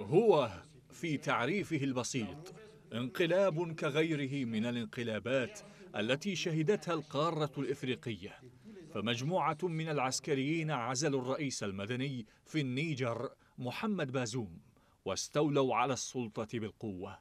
هو في تعريفه البسيط انقلاب كغيره من الانقلابات التي شهدتها القارة الإفريقية فمجموعة من العسكريين عزلوا الرئيس المدني في النيجر محمد بازوم واستولوا على السلطة بالقوة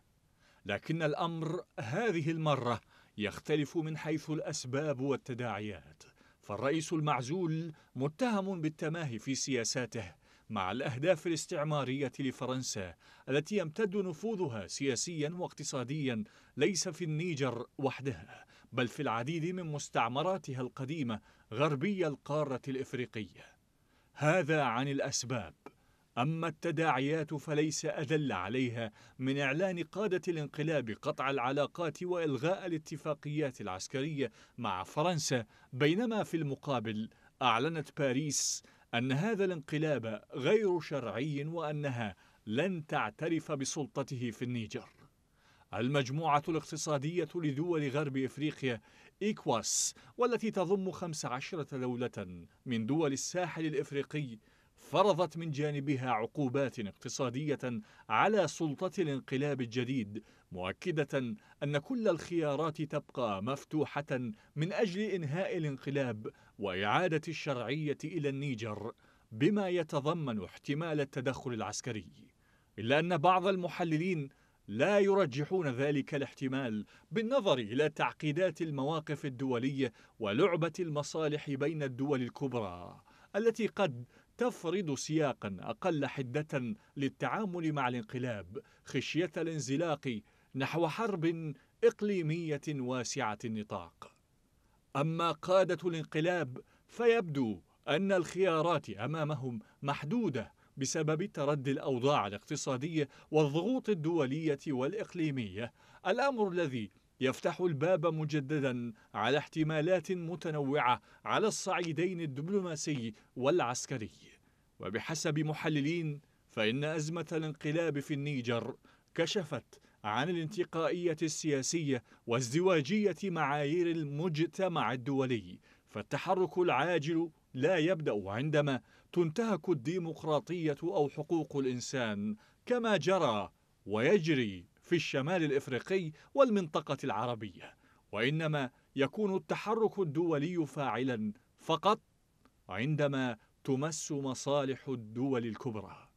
لكن الأمر هذه المرة يختلف من حيث الأسباب والتداعيات فالرئيس المعزول متهم بالتماهي في سياساته مع الأهداف الاستعمارية لفرنسا التي يمتد نفوذها سياسيا واقتصاديا ليس في النيجر وحدها بل في العديد من مستعمراتها القديمة غربي القارة الإفريقية هذا عن الأسباب أما التداعيات فليس أدل عليها من إعلان قادة الانقلاب قطع العلاقات وإلغاء الاتفاقيات العسكرية مع فرنسا بينما في المقابل أعلنت باريس أن هذا الانقلاب غير شرعي وأنها لن تعترف بسلطته في النيجر المجموعة الاقتصادية لدول غرب إفريقيا إيكواس والتي تضم 15 دولة من دول الساحل الإفريقي فرضت من جانبها عقوبات اقتصادية على سلطة الانقلاب الجديد مؤكدة أن كل الخيارات تبقى مفتوحة من أجل إنهاء الانقلاب وإعادة الشرعية إلى النيجر بما يتضمن احتمال التدخل العسكري إلا أن بعض المحللين لا يرجحون ذلك الاحتمال بالنظر إلى تعقيدات المواقف الدولية ولعبة المصالح بين الدول الكبرى التي قد تفرض سياقا أقل حدة للتعامل مع الانقلاب خشية الانزلاق نحو حرب إقليمية واسعة النطاق أما قادة الانقلاب فيبدو أن الخيارات أمامهم محدودة بسبب تردي الأوضاع الاقتصادية والضغوط الدولية والإقليمية الأمر الذي يفتح الباب مجددا على احتمالات متنوعة على الصعيدين الدبلوماسي والعسكري وبحسب محللين فإن أزمة الانقلاب في النيجر كشفت عن الانتقائية السياسية وازدواجية معايير المجتمع الدولي فالتحرك العاجل لا يبدأ عندما تنتهك الديمقراطية أو حقوق الإنسان كما جرى ويجري في الشمال الإفريقي والمنطقة العربية وإنما يكون التحرك الدولي فاعلا فقط عندما تمس مصالح الدول الكبرى